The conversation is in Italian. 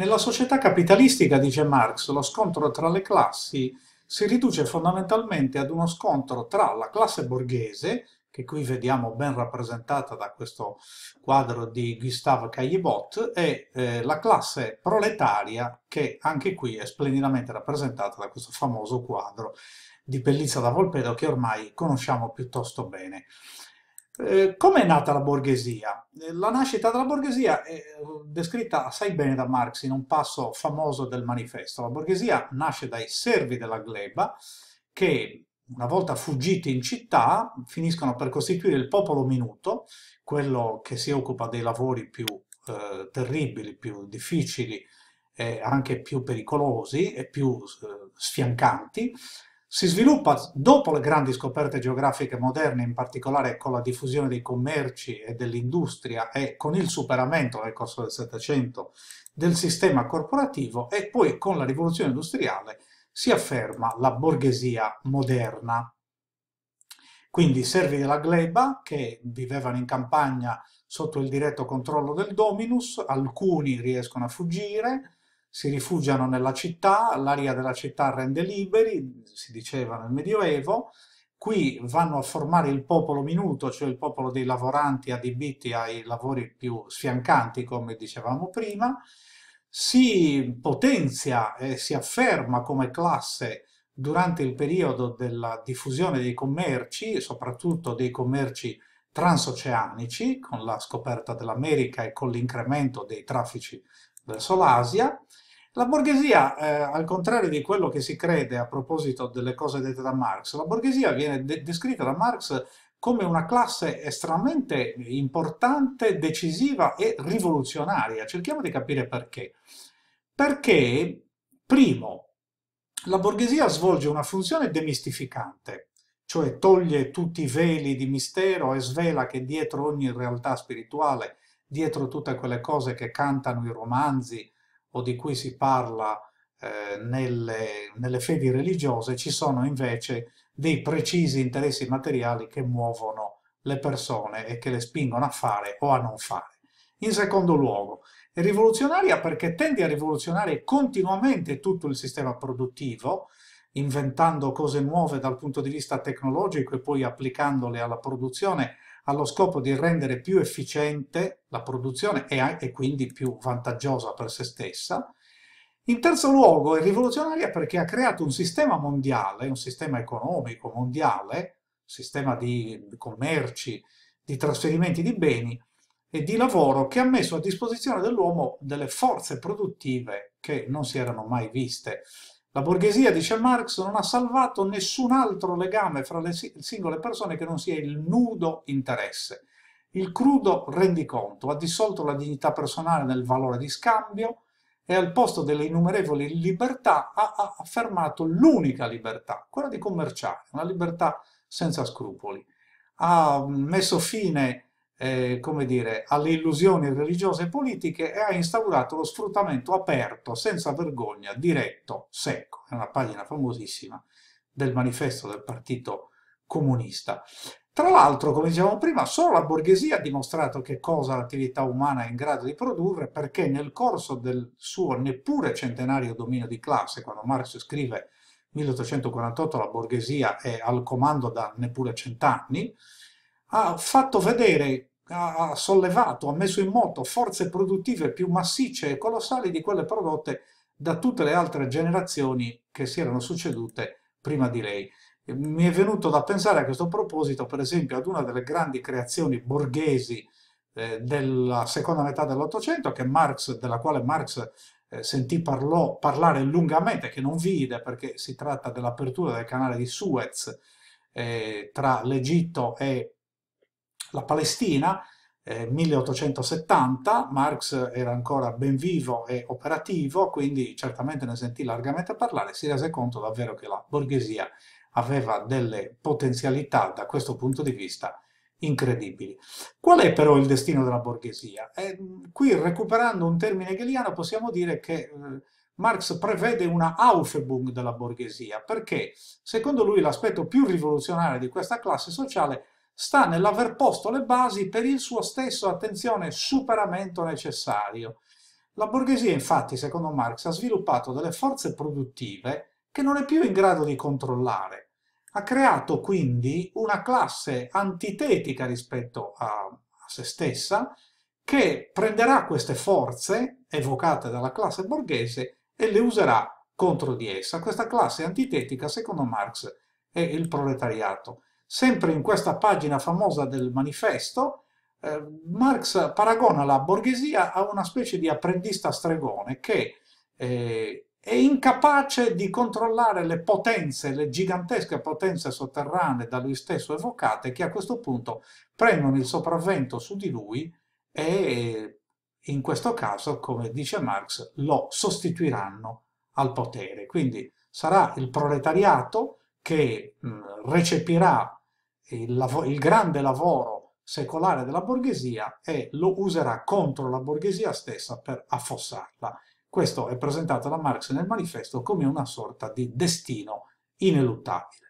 Nella società capitalistica, dice Marx, lo scontro tra le classi si riduce fondamentalmente ad uno scontro tra la classe borghese, che qui vediamo ben rappresentata da questo quadro di Gustave Caillebotte, e eh, la classe proletaria, che anche qui è splendidamente rappresentata da questo famoso quadro di Pellizza da Volpedo che ormai conosciamo piuttosto bene. Eh, Come è nata la borghesia? Eh, la nascita della borghesia è eh, descritta assai bene da Marx in un passo famoso del manifesto. La borghesia nasce dai servi della gleba che, una volta fuggiti in città, finiscono per costituire il popolo minuto, quello che si occupa dei lavori più eh, terribili, più difficili, eh, anche più pericolosi e più eh, sfiancanti, si sviluppa dopo le grandi scoperte geografiche moderne, in particolare con la diffusione dei commerci e dell'industria e con il superamento nel corso del Settecento del sistema corporativo e poi con la rivoluzione industriale si afferma la borghesia moderna. Quindi i servi della gleba, che vivevano in campagna sotto il diretto controllo del dominus, alcuni riescono a fuggire, si rifugiano nella città, l'aria della città rende liberi, si diceva nel Medioevo, qui vanno a formare il popolo minuto, cioè il popolo dei lavoranti adibiti ai lavori più sfiancanti, come dicevamo prima, si potenzia e si afferma come classe durante il periodo della diffusione dei commerci, soprattutto dei commerci transoceanici, con la scoperta dell'America e con l'incremento dei traffici verso l'Asia. La borghesia, eh, al contrario di quello che si crede a proposito delle cose dette da Marx, la borghesia viene de descritta da Marx come una classe estremamente importante, decisiva e rivoluzionaria. Cerchiamo di capire perché. Perché, primo, la borghesia svolge una funzione demistificante, cioè toglie tutti i veli di mistero e svela che dietro ogni realtà spirituale dietro tutte quelle cose che cantano i romanzi o di cui si parla eh, nelle, nelle fedi religiose, ci sono invece dei precisi interessi materiali che muovono le persone e che le spingono a fare o a non fare. In secondo luogo, è rivoluzionaria perché tende a rivoluzionare continuamente tutto il sistema produttivo, inventando cose nuove dal punto di vista tecnologico e poi applicandole alla produzione allo scopo di rendere più efficiente la produzione e, e quindi più vantaggiosa per se stessa. In terzo luogo è rivoluzionaria perché ha creato un sistema mondiale, un sistema economico mondiale, un sistema di commerci, di trasferimenti di beni e di lavoro che ha messo a disposizione dell'uomo delle forze produttive che non si erano mai viste la borghesia, dice Marx, non ha salvato nessun altro legame fra le singole persone che non sia il nudo interesse. Il crudo rendiconto ha dissolto la dignità personale nel valore di scambio e al posto delle innumerevoli libertà ha affermato l'unica libertà, quella di commerciare, una libertà senza scrupoli. Ha messo fine eh, come dire, alle illusioni religiose e politiche e ha instaurato lo sfruttamento aperto, senza vergogna, diretto, secco. È una pagina famosissima del manifesto del Partito Comunista. Tra l'altro, come dicevamo prima, solo la borghesia ha dimostrato che cosa l'attività umana è in grado di produrre, perché nel corso del suo neppure centenario dominio di classe, quando Marx scrive 1848 la borghesia è al comando da neppure cent'anni, ha fatto vedere, ha sollevato, ha messo in moto forze produttive più massicce e colossali di quelle prodotte da tutte le altre generazioni che si erano succedute prima di lei. Mi è venuto da pensare a questo proposito, per esempio, ad una delle grandi creazioni borghesi eh, della seconda metà dell'Ottocento, della quale Marx eh, sentì parlò, parlare lungamente, che non vide perché si tratta dell'apertura del canale di Suez eh, tra l'Egitto e la Palestina, eh, 1870, Marx era ancora ben vivo e operativo, quindi certamente ne sentì largamente parlare, si rese conto davvero che la borghesia aveva delle potenzialità da questo punto di vista incredibili. Qual è però il destino della borghesia? Eh, qui, recuperando un termine hegeliano, possiamo dire che eh, Marx prevede una Aufhebung della borghesia, perché secondo lui l'aspetto più rivoluzionario di questa classe sociale sta nell'aver posto le basi per il suo stesso, attenzione, superamento necessario. La borghesia, infatti, secondo Marx, ha sviluppato delle forze produttive che non è più in grado di controllare. Ha creato quindi una classe antitetica rispetto a, a se stessa, che prenderà queste forze evocate dalla classe borghese e le userà contro di essa. Questa classe antitetica, secondo Marx, è il proletariato. Sempre in questa pagina famosa del manifesto, eh, Marx paragona la borghesia a una specie di apprendista stregone che eh, è incapace di controllare le potenze, le gigantesche potenze sotterranee da lui stesso evocate, che a questo punto prendono il sopravvento su di lui e in questo caso, come dice Marx, lo sostituiranno al potere. Quindi sarà il proletariato che mh, mm, recepirà il, lav il grande lavoro secolare della borghesia e lo userà contro la borghesia stessa per affossarla. Questo è presentato da Marx nel manifesto come una sorta di destino ineluttabile.